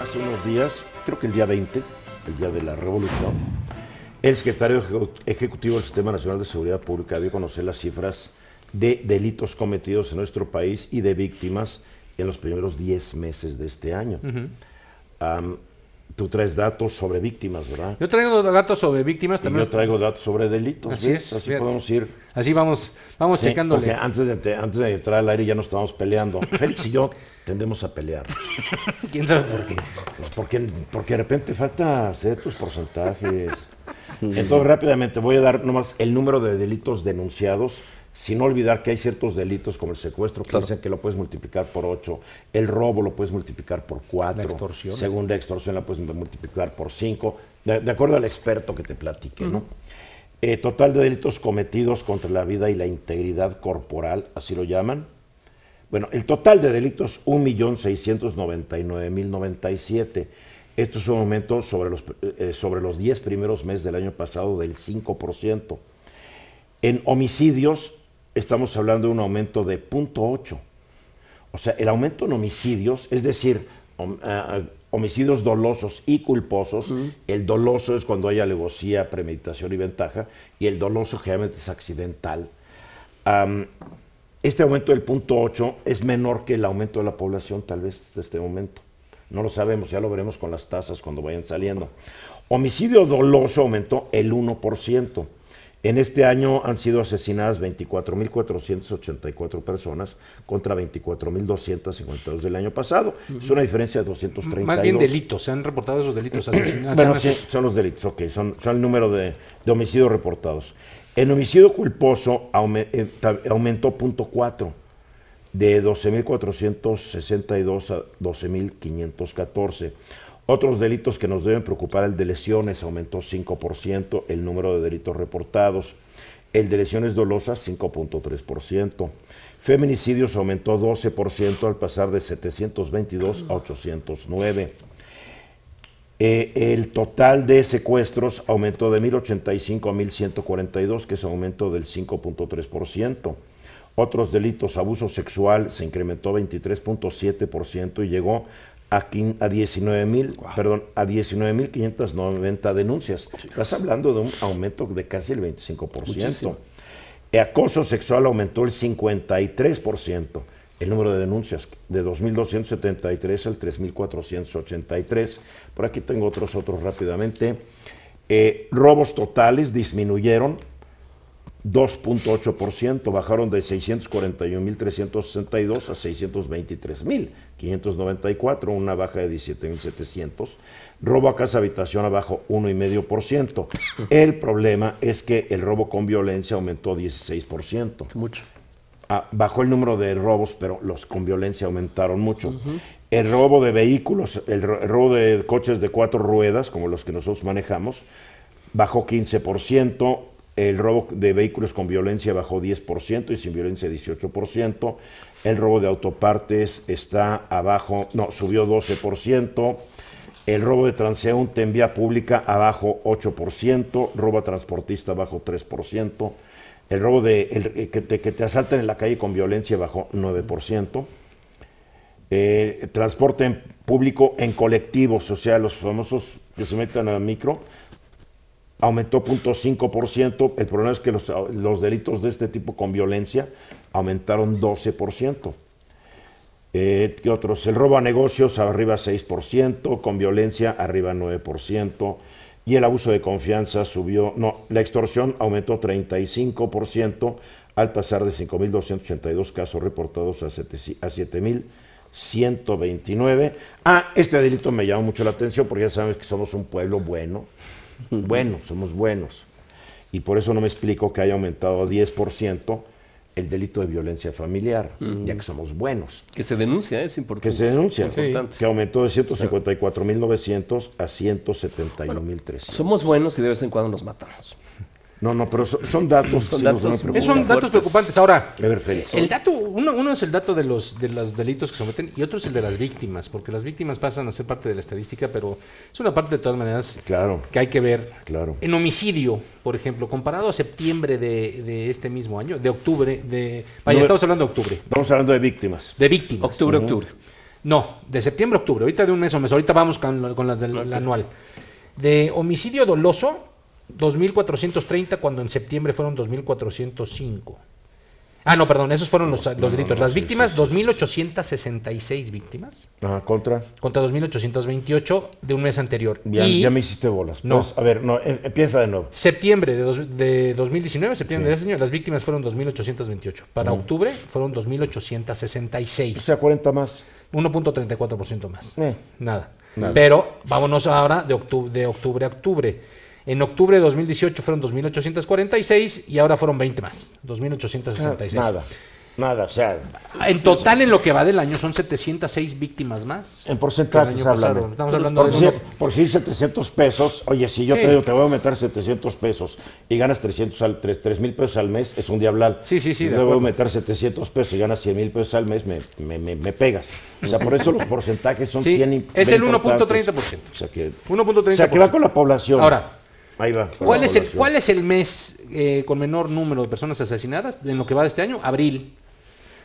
Hace unos días, creo que el día 20, el día de la revolución, el secretario ejecutivo del Sistema Nacional de Seguridad Pública dio a conocer las cifras de delitos cometidos en nuestro país y de víctimas en los primeros 10 meses de este año. tú traes datos sobre víctimas, ¿verdad? Yo traigo datos sobre víctimas también. yo traigo datos sobre delitos. Así es. Así podemos ir. Así vamos, vamos sí, Porque antes de, antes de entrar al aire ya nos estábamos peleando. Félix y yo tendemos a pelear. ¿Quién sabe por qué? Pues porque, de repente falta hacer tus porcentajes. Entonces rápidamente voy a dar nomás el número de delitos denunciados, sin olvidar que hay ciertos delitos como el secuestro, que dicen que lo puedes multiplicar por 8, el robo lo puedes multiplicar por 4, la extorsión. ¿eh? la extorsión la puedes multiplicar por cinco, de, acuerdo al experto que te platique, ¿no? Eh, total de delitos cometidos contra la vida y la integridad corporal, así lo llaman, bueno, el total de delitos 1.699.097. Esto es un aumento sobre los, eh, sobre los 10 primeros meses del año pasado del 5%. En homicidios estamos hablando de un aumento de 0.8. O sea, el aumento en homicidios, es decir, eh, eh, homicidios dolosos y culposos, el doloso es cuando hay alevosía, premeditación y ventaja, y el doloso generalmente es accidental. Este aumento del punto 8 es menor que el aumento de la población, tal vez hasta este momento. No lo sabemos, ya lo veremos con las tasas cuando vayan saliendo. Homicidio doloso aumentó el 1%. En este año han sido asesinadas 24.484 personas contra 24.252 del año pasado. Es una diferencia de 232. Más bien delitos, se han reportado esos delitos asesinados. bueno, sí, son los delitos, ok, son, el número de homicidios reportados. El homicidio culposo eh, aumentó 0.4% de 12.462 a 12.514. Otros delitos que nos deben preocupar, el de lesiones aumentó 5%, el número de delitos reportados, el de lesiones dolosas 5.3%, feminicidios aumentó 12% al pasar de 722 a 809. Eh, el total de secuestros aumentó de 1.085 a 1.142, que es un aumento del 5.3%. Otros delitos, abuso sexual, se incrementó 23.7% y llegó a, perdón, a 19.590 denuncias. Estás hablando de un aumento de casi el 25%. Acoso sexual aumentó el 53% el número de denuncias de 2.273 al 3.483. Por aquí tengo otros, otros rápidamente. Eh, robos totales disminuyeron 2.8%, bajaron de 641.362 a 623.594, una baja de 17.700. Robo a casa habitación abajo 1,5%. El problema es que el robo con violencia aumentó 16%. Mucho bajó el número de robos, pero los con violencia aumentaron mucho. El robo de vehículos, el, robo de coches de cuatro ruedas, como los que nosotros manejamos, bajó 15%, el robo de vehículos con violencia bajó 10% y sin violencia 18%, el robo de autopartes está abajo, no, subió 12%, el robo de transeúnte en vía pública abajo 8%, robo transportista abajo 3%, el robo de, eh, que, te, asaltan en la calle con violencia bajó 9%. Eh, transporte público en colectivos, o sea, los famosos que se metan al micro, aumentó 0.5%. El problema es que los, delitos de este tipo con violencia aumentaron 12%. Eh, ¿Qué otros? El robo a negocios arriba 6%, con violencia arriba 9% y el abuso de confianza subió, no, la extorsión aumentó 35% al pasar de 5.282 casos reportados a 7.129. Ah, este delito me llamó mucho la atención porque ya sabes que somos un pueblo bueno, bueno, somos buenos. Y por eso no me explico que haya aumentado a 10% el delito de violencia familiar, ya que somos buenos. Que se denuncia, es importante. Que se denuncia, que aumentó de 154.900 a 171.300. somos buenos y de vez en cuando nos matamos. No, no, pero son, datos. Son, datos, son datos preocupantes. Ahora, el dato, uno, es el dato de los, de los delitos que se cometen y otro es el de las víctimas, porque las víctimas pasan a ser parte de la estadística, pero es una parte de todas maneras que hay que ver. En homicidio, por ejemplo, comparado a septiembre de, este mismo año, de octubre, de... Vaya, estamos hablando de octubre. Estamos hablando de víctimas. De víctimas. Octubre, octubre. No, de septiembre a octubre, ahorita de un mes o mes, ahorita vamos con, las del anual. De homicidio doloso, 2.430 cuando en septiembre fueron 2.405. Ah, no, perdón, esos fueron los, víctimas, dos delitos. Las víctimas, 2.866 víctimas. Ah, contra. Contra 2.828 de un mes anterior. Ya, me hiciste bolas. No. Pues, a ver, no, empieza eh, eh, de nuevo. Septiembre de, dos, de 2019, septiembre de ese año, las víctimas fueron 2.828. Para octubre fueron 2.866. O sea, 40 más. 1.34% más. Eh. Nada. Nada. Pero vámonos ahora de de octubre a octubre. En octubre de 2018 fueron 2.846 y ahora fueron 20 más, 2.866. Nada, nada, o sea. En total, en lo que va del año, son 706 víctimas más. En porcentajes, hablando. Estamos hablando por, de si, 700 pesos, oye, si yo te digo, te voy a meter 700 pesos y ganas 300 al, 3 mil pesos al mes, es un diablal. Sí, sí, sí. Si te voy a meter 700 pesos y ganas 100 mil pesos al mes, me, me, me, pegas. O sea, por eso los porcentajes son sí, Es el 1.30%. O sea, que, 1.30%. O sea, que va con la población. Ahora. Ahí va. ¿Cuál es, el, ¿Cuál es el mes eh, con menor número de personas asesinadas en lo que va de este año? Abril.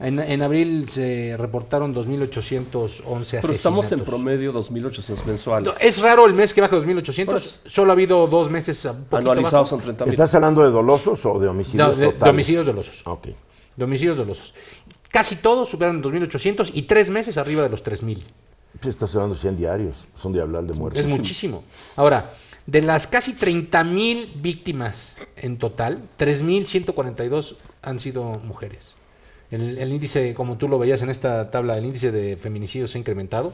En, abril se reportaron 2.811 asesinatos. Pero estamos en promedio 2.800 mensuales. es raro el mes que baja 2.800. Solo ha habido dos meses anualizados son ¿Estás hablando de dolosos o de homicidios no, de, totales? de, homicidios dolosos. Ok. De homicidios dolosos. Casi todos superaron 2.800 y tres meses arriba de los 3.000. Estás hablando 100 diarios. Son de hablar de muertes. Es muchísimo. Ahora de las casi 30.000 víctimas en total, 3.142 han sido mujeres. El, índice, como tú lo veías en esta tabla, el índice de feminicidios ha incrementado.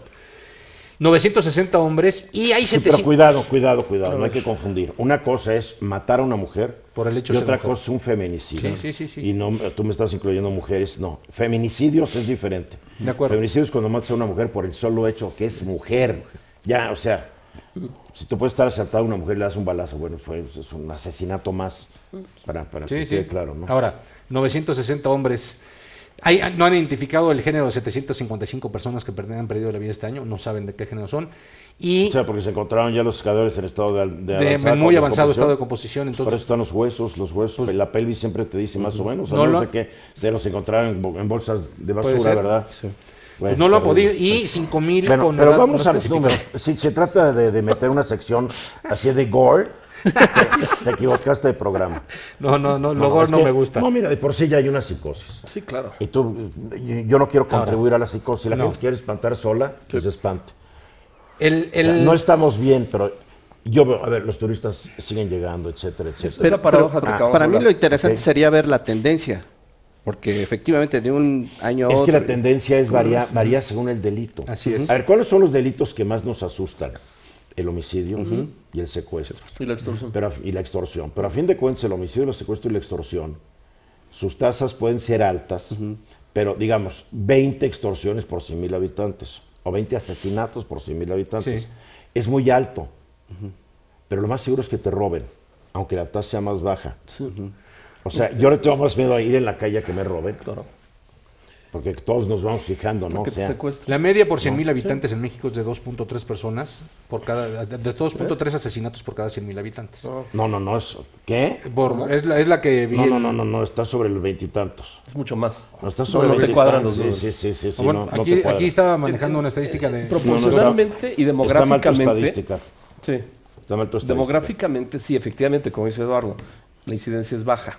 960 hombres y hay 700. pero cuidado, cuidado, cuidado, no hay que confundir. Una cosa es matar a una mujer por el hecho y otra cosa es un feminicidio. Sí, sí, sí, Y no, tú me estás incluyendo mujeres, no. Feminicidios es diferente. De acuerdo. Feminicidios es cuando matas a una mujer por el solo hecho que es mujer. Ya, o sea, si te puedes estar acertado a una mujer y le das un balazo, bueno, fue, es un asesinato más para, para que quede claro. Ahora, 960 hombres. Ah, no han identificado el género de 755 personas que han perdido la vida este año, no saben de qué género son. Y o sea, porque se encontraron ya los pescadores en estado de, muy avanzado estado de composición. Pues entonces, Por eso están los huesos, los huesos, pues- la pelvis siempre te dice más o menos, a no, no, que se los encontraron en, bolsas de basura, ¿verdad? Sí no lo ha podido. Y pues, cinco mil bueno, con Pero vamos a los Si se trata de, meter una sección así de gore, te, equivocaste de programa. No, no, no, lo gore no me gusta. No, mira, de por sí ya hay una psicosis. Sí, claro. Y tú, yo no quiero contribuir a la psicosis. La gente quiere espantar sola, que pues espante. no estamos bien, pero yo veo, a ver, los turistas siguen llegando, etcétera, etcétera. Pero, ah, para, mí lo interesante sería ver la tendencia. Porque efectivamente de un año a otro... Es que la tendencia es varía, varía según el delito. Así es. A ver, ¿cuáles son los delitos que más nos asustan? El homicidio y el secuestro. Y la extorsión. y la extorsión. Pero a fin de cuentas, el homicidio, el secuestro y la extorsión, sus tasas pueden ser altas, pero digamos, 20 extorsiones por 100 mil habitantes o 20 asesinatos por 100 mil habitantes. Es muy alto. Pero lo más seguro es que te roben, aunque la tasa sea más baja. O sea, yo le tengo más miedo a ir en la calle que me roben. Claro. Porque todos nos vamos fijando, ¿no? la media por 100.000 habitantes en México es de 2.3 personas por cada. De 2.3 ¿Eh? asesinatos por cada 100.000 habitantes. Oh. No, no, no. eso. ¿Qué? Es, la, es, la, que. No, no, no, no, no, Está sobre los veintitantos. Es mucho más. No, está sobre Sí, sí, sí. aquí, aquí, estaba manejando una estadística eh, de. Proporcionalmente y demográficamente. Sí. Demográficamente, sí, efectivamente, como dice Eduardo, la incidencia es baja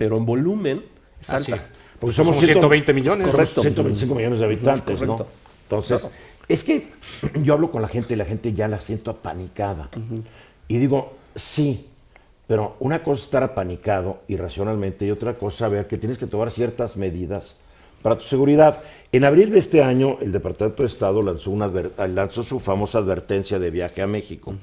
pero en volumen es ah, alta. Porque somos, 120 millones. Correcto. 125 millones de habitantes, ¿no? Entonces, es que yo hablo con la gente y la gente ya la siento apanicada. Y digo, sí, pero una cosa es estar apanicado irracionalmente y otra cosa es ver que tienes que tomar ciertas medidas para tu seguridad. En abril de este año, el Departamento de Estado lanzó, una eh, lanzó su famosa advertencia de viaje a México.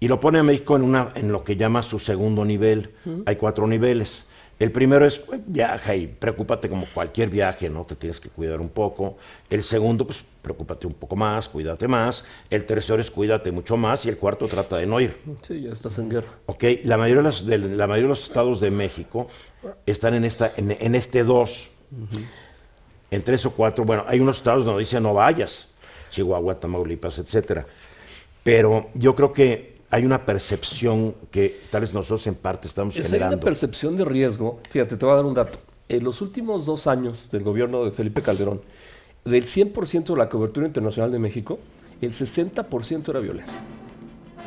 Y lo pone a México en, una, en lo que llama su segundo nivel. Hay cuatro niveles. El primero es pues, viaja y preocúpate como cualquier viaje, ¿no? Te tienes que cuidar un poco. El segundo, pues preocúpate un poco más, cuídate más. El tercero es cuídate mucho más. Y el cuarto trata de no ir. Sí, ya estás en guerra. Ok, la mayoría de, la mayoría los estados de México están en, esta, en, este 2, En tres o cuatro, bueno, hay unos estados donde dice no vayas. Chihuahua, Tamaulipas, etcétera. Pero yo creo que hay una percepción que tal vez nosotros en parte estamos es generando. Hay una percepción de riesgo. Fíjate, te voy a dar un dato. En los últimos dos años del gobierno de Felipe Calderón, del 100% de la cobertura internacional de México, el 60% era violencia.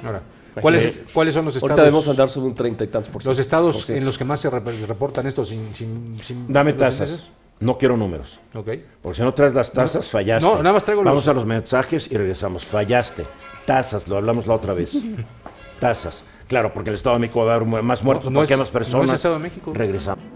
Ahora, ¿cuáles, son los estados? Ahorita debemos andar sobre un 30 y tantos por ciento. Los estados en los que más se reportan esto sin Dame tasas. No quiero números. Porque si no traes las tasas, fallaste. No, nada más traigo los... Vamos a los mensajes y regresamos. Fallaste. Tasas, lo hablamos la otra vez. tasas. Claro, porque el Estado de México va a haber más muertos, no, porque hay más personas. México. Regresamos.